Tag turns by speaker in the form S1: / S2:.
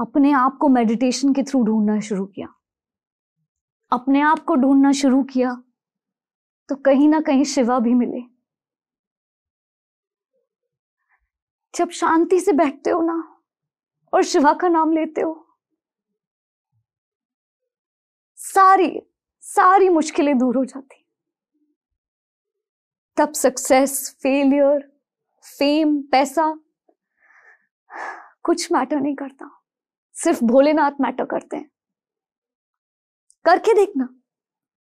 S1: अपने आप को मेडिटेशन के थ्रू ढूंढना शुरू किया अपने आप को ढूंढना शुरू किया तो कहीं ना कहीं शिवा भी मिले जब शांति से बैठते हो ना और शिवा का नाम लेते हो सारी सारी मुश्किलें दूर हो जाती तब सक्सेस फेलियर फेम पैसा कुछ मैटर नहीं करता सिर्फ भोलेनाथ मैटर करते हैं करके देखना